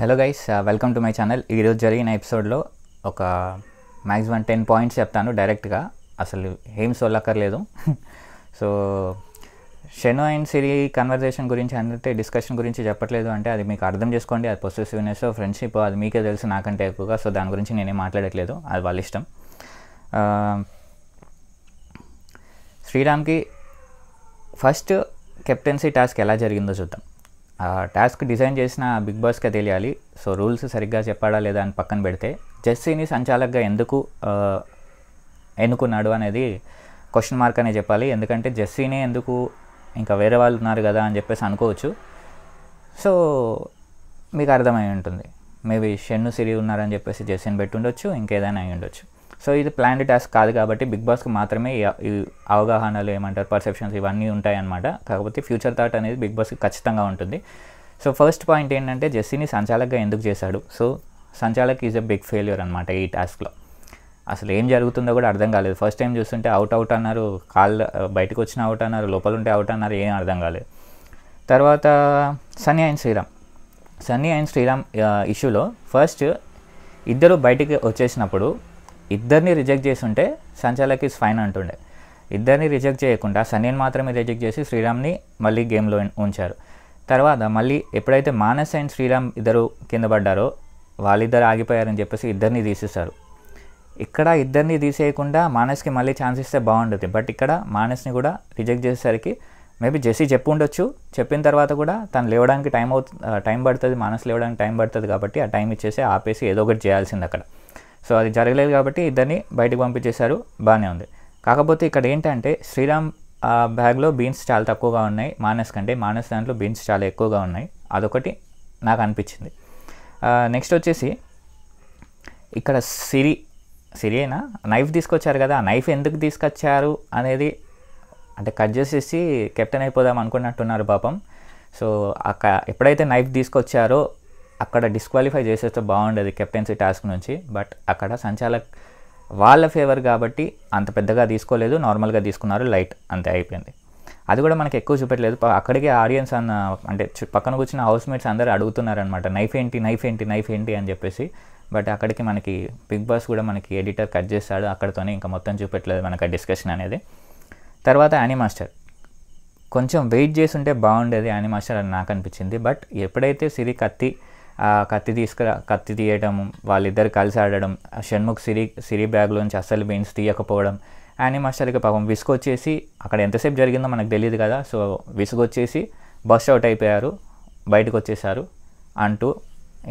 hello guys welcome to my channel ఈరోజు జరిగిన ఎపిసోడ్లో ఒక మ్యాక్సిమం టెన్ పాయింట్స్ చెప్తాను డైరెక్ట్గా అసలు ఏం సోల్లక్కర్లేదు so Shannu and Siri conversation గురించి అంటే డిస్కషన్ గురించి చెప్పట్లేదు అంటే అది మీకు అర్థం చేసుకోండి అది పొసెసివ్నెస్ ఫ్రెండ్షిప్ అది మీకే తెలుసు నాకంటే ఎక్కువగా సో దాని గురించి నేనేం మాట్లాడట్లేదు అది వాళ్ళ ఇష్టం శ్రీరామ్కి ఫస్ట్ కెప్టెన్సీ టాస్క్ ఎలా జరిగిందో చూద్దాం టాస్క్ డిజైన్ చేసిన బిగ్ బాస్కే తెలియాలి సో రూల్స్ సరిగ్గా చెప్పాడా లేదా అని పక్కన పెడితే జెస్సీని సంచాలకగా ఎందుకు ఎన్నుకున్నాడు అనేది క్వశ్చన్ మార్క్ అనే చెప్పాలి ఎందుకంటే జెస్సీనే ఎందుకు ఇంకా వేరే వాళ్ళు ఉన్నారు కదా అని చెప్పేసి అనుకోవచ్చు సో మీకు అర్థమై ఉంటుంది మేబీ షెన్ను సిరి ఉన్నారని చెప్పేసి జెస్సీని పెట్టుండొచ్చు ఇంకేదైనా అయి ఉండొచ్చు సో ఇది ప్లాన్డ్ టాస్క్ కాదు కాబట్టి బిగ్ బాస్కి మాత్రమే ఈ అవగాహనలు ఏమంటారు పర్సెప్షన్స్ ఇవన్నీ ఉంటాయన్నమాట కాకపోతే ఫ్యూచర్ థాట్ అనేది బిగ్ బాస్కి ఖచ్చితంగా ఉంటుంది సో ఫస్ట్ పాయింట్ ఏంటంటే జెస్సీని సంచాలక్గా ఎందుకు చేశాడు సో సంచాలక్ ఈజ్ అ బిగ్ ఫెయిల్యూర్ అనమాట ఈ టాస్క్లో అసలు ఏం జరుగుతుందో కూడా అర్థం కాలేదు ఫస్ట్ టైం చూస్తుంటే అవుట్ అవుట్ అన్నారు కాల్ బయటకు వచ్చిన అవుట్ అన్నారు లోపల ఉంటే అవుట్ అన్నారు ఏం అర్థం కాలేదు తర్వాత సన్నీ అండ్ శ్రీరామ్ సన్నీ అండ్ శ్రీరామ్ ఇష్యూలో ఫస్ట్ ఇద్దరు బయటికి వచ్చేసినప్పుడు ఇద్దరిని రిజెక్ట్ చేసి ఉంటే సంచాలక్ ఇస్ ఫైన్ అంటుండే ఇద్దరిని రిజెక్ట్ చేయకుండా సన్నీని మాత్రమే రిజెక్ట్ చేసి శ్రీరామ్ని మళ్ళీ గేమ్లో ఉంచారు తర్వాత మళ్ళీ ఎప్పుడైతే మానస్ అండ్ శ్రీరామ్ ఇద్దరు కింద పడ్డారో వాళ్ళిద్దరు ఆగిపోయారని చెప్పేసి ఇద్దరిని తీసేస్తారు ఇక్కడ ఇద్దరిని తీసేయకుండా మానస్కి మళ్ళీ ఛాన్స్ ఇస్తే బాగుంటుంది బట్ ఇక్కడ మానస్ని కూడా రిజెక్ట్ చేసేసరికి మేబీ జెస్సీ చెప్పు ఉండొచ్చు చెప్పిన తర్వాత కూడా తను లేవడానికి టైం అవుతుంది టైం పడుతుంది మానసు లేవడానికి టైం పడుతుంది కాబట్టి ఆ టైం ఇచ్చేసి ఆపేసి ఏదో ఒకటి చేయాల్సింది అక్కడ సో అది జరగలేదు కాబట్టి ఇద్దరిని బయటకు పంపించేశారు బాగానే ఉంది కాకపోతే ఇక్కడ ఏంటంటే శ్రీరామ్ బ్యాగ్లో బీన్స్ చాలా తక్కువగా ఉన్నాయి మానస్ కంటే మానస్ దాంట్లో బీన్స్ చాలా ఎక్కువగా ఉన్నాయి అదొకటి నాకు అనిపించింది నెక్స్ట్ వచ్చేసి ఇక్కడ సిరి సిరియేనా నైఫ్ తీసుకొచ్చారు కదా ఆ నైఫ్ ఎందుకు తీసుకొచ్చారు అనేది అంటే కట్ చేసేసి కెప్టెన్ అయిపోదాం అనుకున్నట్టున్నారు పాపం సో అక్క ఎప్పుడైతే నైఫ్ తీసుకొచ్చారో అక్కడ డిస్క్వాలిఫై చేసేస్తే బాగుండేది కెప్టెన్సీ టాస్క్ నుంచి బట్ అక్కడ సంచాలక్ వాళ్ళ ఫేవర్ కాబట్టి అంత పెద్దగా తీసుకోలేదు నార్మల్గా తీసుకున్నారు లైట్ అంతే అయిపోయింది అది కూడా మనకి ఎక్కువ చూపెట్టలేదు అక్కడికే ఆడియన్స్ అన్న అంటే పక్కన కూర్చున్న మేట్స్ అందరూ అడుగుతున్నారనమాట నైఫ్ ఏంటి నైఫ్ ఏంటి నైఫ్ ఏంటి అని చెప్పేసి బట్ అక్కడికి మనకి బిగ్ బాస్ కూడా మనకి ఎడిటర్ కట్ చేస్తాడు అక్కడతోనే ఇంకా మొత్తం చూపెట్టలేదు మనకు ఆ డిస్కషన్ అనేది తర్వాత యానిమాస్టర్ కొంచెం వెయిట్ చేసి ఉంటే బాగుండేది యానిమాస్టర్ అని నాకు అనిపించింది బట్ ఎప్పుడైతే సిరి కత్తి కత్తి తీసుకురా కత్తి తీయడం వాళ్ళిద్దరు కలిసి ఆడడం షణ్ముఖ్ సిరి సిరి బ్యాగ్లోంచి అస్సలు బీన్స్ తీయకపోవడం యానీ మాస్టర్కి పాపం విసుగొచ్చేసి అక్కడ ఎంతసేపు జరిగిందో మనకు తెలియదు కదా సో విసుగొచ్చేసి బస్ అవుట్ అయిపోయారు బయటకు వచ్చేసారు అంటూ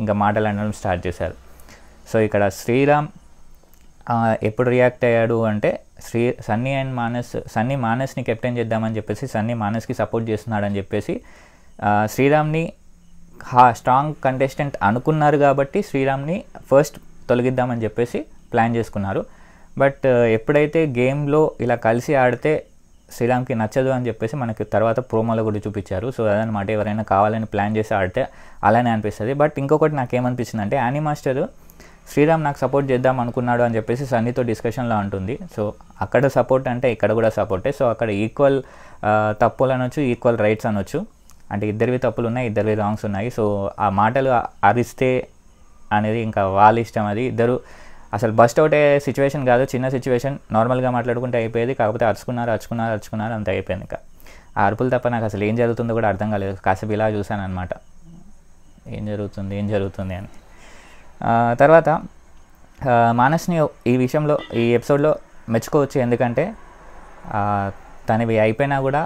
ఇంకా మాటలు అనడం స్టార్ట్ చేశారు సో ఇక్కడ శ్రీరామ్ ఎప్పుడు రియాక్ట్ అయ్యాడు అంటే శ్రీ సన్నీ అండ్ మానస్ సన్నీ మానస్ని కెప్టెన్ చేద్దామని చెప్పేసి సన్నీ మానస్కి సపోర్ట్ చేస్తున్నాడని చెప్పేసి శ్రీరామ్ని హా స్ట్రాంగ్ కంటెస్టెంట్ అనుకున్నారు కాబట్టి శ్రీరామ్ని ఫస్ట్ తొలగిద్దామని చెప్పేసి ప్లాన్ చేసుకున్నారు బట్ uh, ఎప్పుడైతే గేమ్లో ఇలా కలిసి ఆడితే శ్రీరామ్కి నచ్చదు అని చెప్పేసి మనకి తర్వాత ప్రోమోలో కూడా చూపించారు సో అదనమాట ఎవరైనా కావాలని ప్లాన్ చేసి ఆడితే అలానే అనిపిస్తుంది బట్ ఇంకొకటి నాకు ఏమనిపిస్తుంది అంటే యానీ మాస్టర్ శ్రీరామ్ నాకు సపోర్ట్ చేద్దాం అనుకున్నాడు అని చెప్పేసి సన్నితో డిస్కషన్లో ఉంటుంది సో అక్కడ సపోర్ట్ అంటే ఇక్కడ కూడా సపోర్టే సో అక్కడ ఈక్వల్ uh, తప్పులు అనొచ్చు ఈక్వల్ రైట్స్ అనొచ్చు అంటే ఇద్దరివి తప్పులు ఉన్నాయి ఇద్దరివి రాంగ్స్ ఉన్నాయి సో ఆ మాటలు అరిస్తే అనేది ఇంకా వాళ్ళ ఇష్టం అది ఇద్దరు అసలు బస్ట్ అవుట్ అయ్యే సిచ్యువేషన్ కాదు చిన్న సిచ్యువేషన్ నార్మల్గా మాట్లాడుకుంటే అయిపోయేది కాకపోతే అరుచుకున్నారు అరుచుకున్నారు అరుచుకున్నారు అంత అయిపోయింది ఇంకా ఆ అరుపులు తప్ప నాకు అసలు ఏం జరుగుతుందో కూడా అర్థం కాలేదు కాసేపు ఇలా చూశాను అనమాట ఏం జరుగుతుంది ఏం జరుగుతుంది అని తర్వాత మానస్ని ఈ విషయంలో ఈ ఎపిసోడ్లో మెచ్చుకోవచ్చు ఎందుకంటే తనవి అయిపోయినా కూడా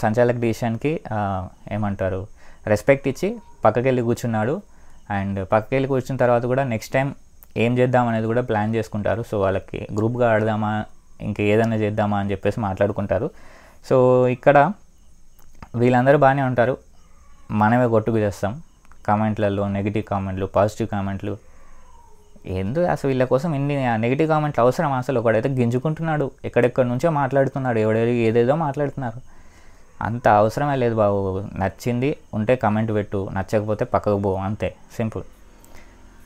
సంచాలక్ డిసిషన్కి ఏమంటారు రెస్పెక్ట్ ఇచ్చి పక్కకి వెళ్ళి కూర్చున్నాడు అండ్ పక్కకి వెళ్ళి కూర్చున్న తర్వాత కూడా నెక్స్ట్ టైం ఏం చేద్దాం అనేది కూడా ప్లాన్ చేసుకుంటారు సో వాళ్ళకి గ్రూప్గా ఆడదామా ఇంకా ఏదైనా చేద్దామా అని చెప్పేసి మాట్లాడుకుంటారు సో ఇక్కడ వీళ్ళందరూ బాగానే ఉంటారు మనమే కొట్టుకు చేస్తాం కామెంట్లలో నెగిటివ్ కామెంట్లు పాజిటివ్ కామెంట్లు ఎందుకు అసలు వీళ్ళ కోసం ఇన్ని నెగిటివ్ కామెంట్లు అవసరం అసలు ఒకడైతే గింజుకుంటున్నాడు ఎక్కడెక్కడి నుంచో మాట్లాడుతున్నాడు ఎవడెవరు ఏదేదో మాట్లాడుతున్నారు అంత అవసరమే లేదు బాబు నచ్చింది ఉంటే కమెంట్ పెట్టు నచ్చకపోతే పక్కకు పో అంతే సింపుల్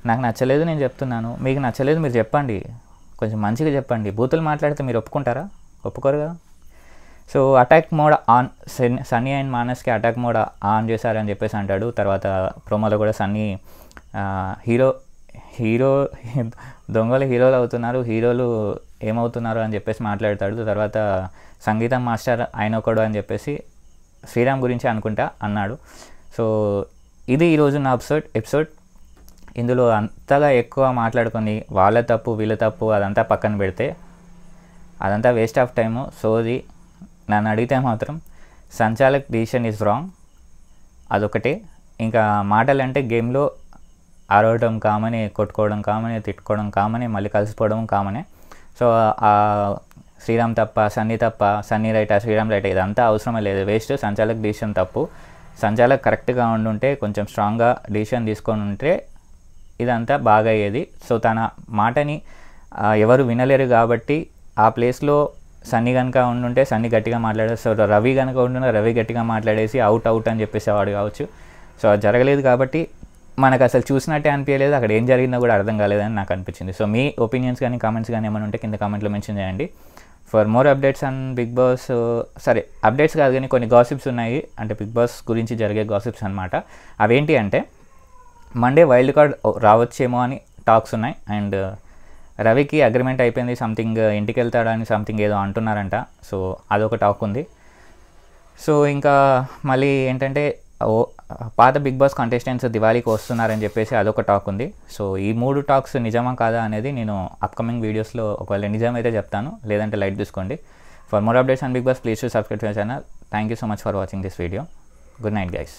నాకు నచ్చలేదు నేను చెప్తున్నాను మీకు నచ్చలేదు మీరు చెప్పండి కొంచెం మంచిగా చెప్పండి బూతులు మాట్లాడితే మీరు ఒప్పుకుంటారా ఒప్పుకోరు కదా so attack mode on Sunny and మానస్కి అటాక్ మోడ్ ఆన్ చేశారని చెప్పేసి అంటాడు తర్వాత ప్రోమోలో కూడా సన్నీ హీరో హీరో దొంగలు హీరోలు అవుతున్నారు హీరోలు ఏమవుతున్నారు అని చెప్పేసి మాట్లాడతాడు తర్వాత సంగీతం మాస్టర్ ఆయన ఒకడు అని చెప్పేసి శ్రీరామ్ గురించి అనుకుంటా అన్నాడు సో ఇది ఈరోజు నా ఎపిసోడ్ ఎపిసోడ్ ఇందులో అంతగా ఎక్కువ మాట్లాడుకొని వాళ్ళ తప్పు వీళ్ళ తప్పు అదంతా పక్కన పెడితే అదంతా వేస్ట్ ఆఫ్ టైము సోది నన్ను అడిగితే మాత్రం సంచాలక్ డిసిషన్ ఈజ్ రాంగ్ అదొకటే ఇంకా మాటలు అంటే గేమ్లో ఆరవడం కామని కొట్టుకోవడం కామని తిట్టుకోవడం కామని మళ్ళీ కలిసిపోవడం కామనే సో శ్రీరామ్ తప్ప సన్నీ తప్ప సన్నీ రైట శ్రీరామ్ రైట ఇదంతా అవసరమే లేదు వేస్ట్ సంచాలక్ డిసిషన్ తప్పు సంచాలక్ కరెక్ట్గా ఉండుంటే కొంచెం స్ట్రాంగ్గా డిసిషన్ తీసుకొని ఉంటే ఇదంతా బాగా అయ్యేది సో తన మాటని ఎవరు వినలేరు కాబట్టి ఆ ప్లేస్లో సన్ని కనుక ఉండుంటే సన్ని గట్టిగా సో రవి కనుక ఉండున్న రవి గట్టిగా మాట్లాడేసి అవుట్ అవుట్ అని చెప్పేసేవాడు కావచ్చు సో అది జరగలేదు కాబట్టి మనకు అసలు చూసినట్టే అనిపించలేదు అక్కడ ఏం జరిగిందో కూడా అర్థం కాలేదని నాకు అనిపించింది సో మీ ఒపీనియన్స్ కానీ కామెంట్స్ కానీ ఏమైనా ఉంటే కింద కామెంట్లో మెన్షన్ చేయండి for more updates and Bigg Boss సరే అప్డేట్స్ కాదు కానీ కొన్ని గాసిప్స్ ఉన్నాయి అంటే బిగ్ బాస్ గురించి జరిగే గాసిప్స్ అనమాట అవేంటి అంటే మండే వైల్డ్ కార్డ్ రావచ్చేమో అని టాక్స్ ఉన్నాయి అండ్ uh, రవికి అగ్రిమెంట్ అయిపోయింది సంథింగ్ uh, ఇంటికి వెళ్తాడని సంథింగ్ ఏదో అంటున్నారంట సో అదొక టాక్ ఉంది సో ఇంకా మళ్ళీ ఏంటంటే పాత బిగ్ బాస్ కంటెస్టెంట్స్ దివాళీకి వస్తున్నారని చెప్పేసి అదొక టాక్ ఉంది సో ఈ మూడు టాక్స్ నిజమా కాదా అనేది నేను అప్కమింగ్ వీడియోస్లో ఒకవేళ నిజమైతే చెప్తాను లేదంటే లైట్ చూసుకోండి for more updates and Bigg Boss please to subscribe channel thank you so much for watching this video good night guys